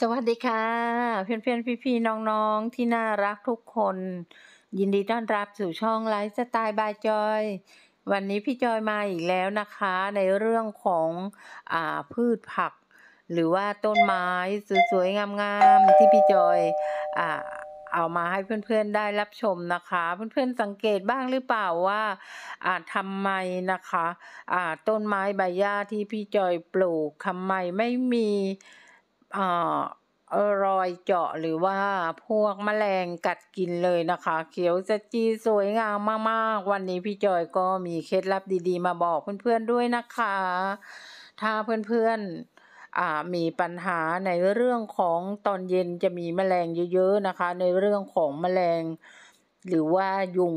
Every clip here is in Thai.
สวัสดีค่ะเพื่อนเพื่อนพี่พี่น้องๆที่น่ารักทุกคน ยินดีต้อนรับสู่ช่องไลฟ์สไตล์ บายจอย วันนี้พี่จอยมาอีกแล้วนะคะ ในเรื่องของอ่าพืชผัก หรือว่าต้นไม้ สวยๆงามๆ ที่พี่จอยอ่าเอามาให้เพื่อนๆได้รับชมนะคะ เพื่อนๆสังเกตบ้างหรือเปล่าว่าอาทำไมนะคะอ่าต้นไม้ใบหญ้าที่พี่จอยปลูกทำไมไม่มีอรอยเจาะหรือว่าพวกมแมลงกัดกินเลยนะคะ เขียวจะจี สวยงามมากๆ วันนี้พี่จอยก็มีเคล็ดลับดีๆมาบอกเพื่อนๆด้วยนะคะ ถ้าเพื่อนๆมีปัญหาในเรื่องของตอนเย็นจะมีแมลงเยอะๆนะคะ ในเรื่องของแมลงหรือว่ายุง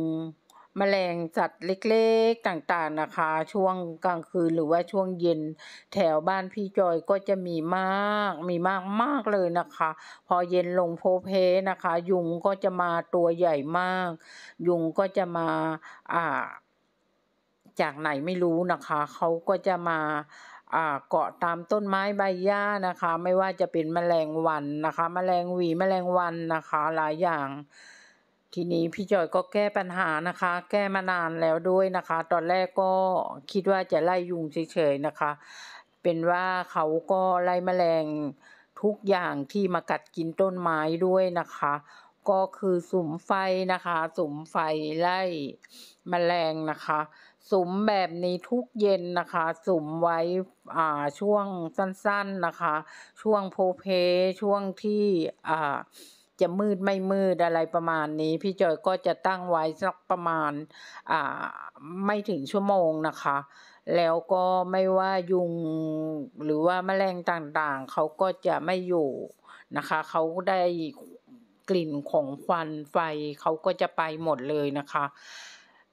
มแมลงสัตว์เล็กๆต่างๆนะคะ ช่วงกลางคืนหรือว่าช่วงเย็นแถวบ้านพี่จอยก็จะมีมาก มีมากมากเลยนะคะ พอเย็นลงโพเพนะคะ ยุงก็จะมาตัวใหญ่มาก ยุงก็จะมาอ่า จากไหนไม่รู้นะคะ เขาก็จะมาเกาะตามต้นไม้ใบหญ้านะคะ ไม่ว่าจะเป็นแมลงวันนะคะ แมลงหวีแมลงวันนะคะ หลายอย่างทีนี้พี่จอยก็แก้ปัญหานะคะ แก้มานานแล้วด้วยนะคะ ตอนแรกก็คิดว่าจะไล่ยุงเฉยๆนะคะ เป็นว่าเขาก็ไล่แมลงทุกอย่างที่มากัดกินต้นไม้ด้วยนะคะ ก็คือสุมไฟนะคะ สุมไฟไล่มแมลงนะคะ สุมแบบนี้ทุกเย็นนะคะ สุมไว้อ่าช่วงสั้นๆนะคะ ช่วงโพเพช่วงที่ อ่าจะมืดไม่มืดอะไรประมาณนี้ พี่จอยก็จะตั้งไว้สักประมาณอ่าไม่ถึงชั่วโมงนะคะ แล้วก็ไม่ว่ายุงหรือว่าแมลงต่างๆเขาก็จะไม่อยู่นะคะเขาได้กลิ่นของควันไฟเขาก็จะไปหมดเลยนะคะ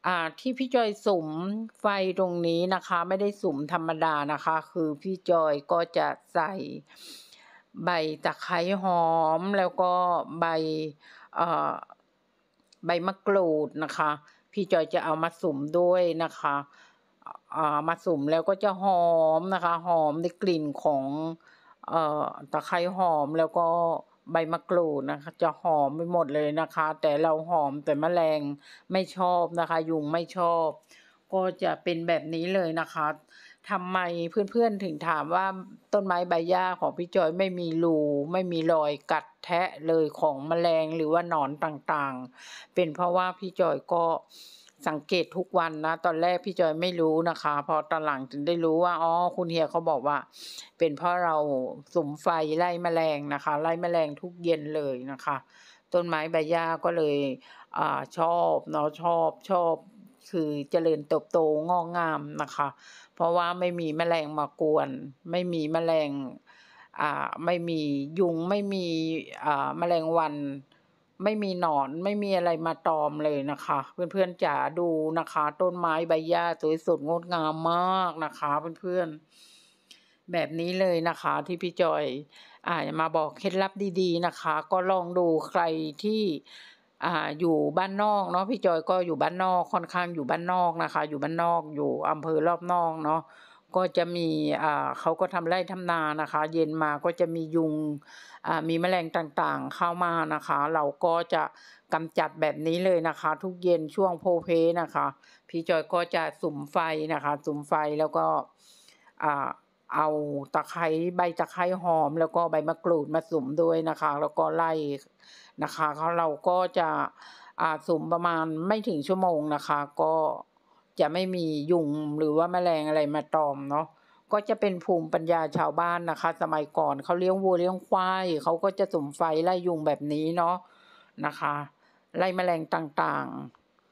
อ่าที่พี่จอยสุมไฟตรงนี้นะคะ ไม่ได้สุมธรรมดานะคะ คือพี่จอยก็จะใส่ใบตะไคร้หอมแล้วก็ใบใบมะกรูดนะคะ พี่จอยจะเอามาสุ่มด้วยนะคะมาสุ่มแล้วก็จะหอมนะคะ หอมในกลิ่นของอตะไคร้หอมแล้วก็ใบมะกรูดนะคะ จะหอมไปหมดเลยนะคะ แต่เราหอมแต่มแมลงไม่ชอบนะคะ ยุงไม่ชอบ ก็จะเป็นแบบนี้เลยนะคะทำไมเพื่อน ๆถึงถามว่าต้นไม้ใบหญ้าของพี่จอยไม่มีรูไม่มีรอยกัดแทะเลยของแมลงหรือว่าหนอนต่างๆ เป็นเพราะว่าพี่จอยก็สังเกตทุกวันนะตอนแรกพี่จอยไม่รู้นะคะพอตอนหลังถึงได้รู้ว่าอ๋อคุณเฮียเขาบอกว่า เป็นเพราะเราสุมไฟไล่มแมลงนะคะ ไล่มแมลงทุกเย็นเลยนะคะ ต้นไม้ใบหญ้าก็เลยอ่าชอบเนาะชอบ ชอบ คือเจริญเติบโตงอกงามนะคะเพราะว่าไม่มีแมลงมากวน ไม่มีแมลงอ่า ไม่มียุงไม่มี อ่า แมลงวัน ไม่มีหนอน ไม่มีอะไรมาตอมเลยนะคะ เพื่อนๆจ๋าดูนะคะ ต้นไม้ใบหญ้าสวยสดงดงามมากนะคะ เพื่อนๆแบบนี้เลยนะคะ ที่พี่จอยอ่ามาบอกเคล็ดลับดีๆนะคะ ก็ลองดูใครที่อ่าอยู่บ้านนอกเนาะพี่จอยก็อยู่บ้านนอกค่อนข้างอยู่บ้านนอกนะคะ อยู่บ้านนอกอยู่อำเภอรอบนอกเนาะก็จะมีอ่าเขาก็ทำไร่ทำนานะคะ เย็นมาก็จะมียุงอ่ามีแมลงต่างๆเข้ามานะคะ เราก็จะกำจัดแบบนี้เลยนะคะ ทุกเย็นช่วงโพเพนะคะ พี่จอยก็จะสุมไฟนะคะ สุมไฟแล้วก็อ่าเอาตะไคร้ใบตะไคร้หอม แล้วก็ใบมะกรูดมาสุมด้วยนะคะ แล้วก็ไล่นะคะเขาเราก็จะอาสุมประมาณไม่ถึงชั่วโมงนะคะ ก็จะไม่มียุง หรือว่าแมลงอะไรมาตอมเนาะก็จะเป็นภูมิปัญญาชาวบ้านนะคะ สมัยก่อนเขาเลี้ยงวัวเลี้ยงควายเขาก็จะสุมไฟไล่ยุงแบบนี้เนาะนะคะ ไล่แมลงต่าง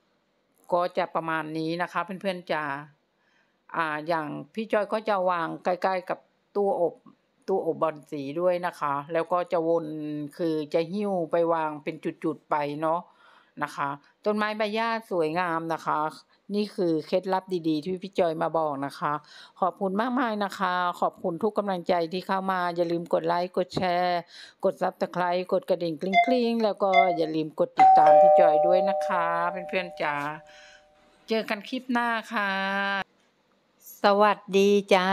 ๆ ก็จะประมาณนี้นะคะเพื่อนๆจ้าอ่าอย่างพี่จอยก็จะวางใกล้ๆกับตู้อบตู้อบบอลสีด้วยนะคะ แล้วก็จะวนคือจะหิ้วไปวางเป็นจุดๆไปเนาะนะคะต้นไม้ใบหญ้าสวยงามนะคะ นี่คือเคล็ดลับดีๆ ที่พี่จอยมาบอกนะคะ ขอบคุณมากมายนะคะ ขอบคุณทุกกำลังใจที่เข้ามาอย่าลืมกดไลค์กดแชร์ กดซับสไครต์กดกระดิ่งกริ๊งกริงแล้วก็อย่าลืมกดติดตามพี่จอยด้วยนะคะเพื่อนๆจ๋าเจอกันคลิปหน้าค่ะสวัสดีจ้า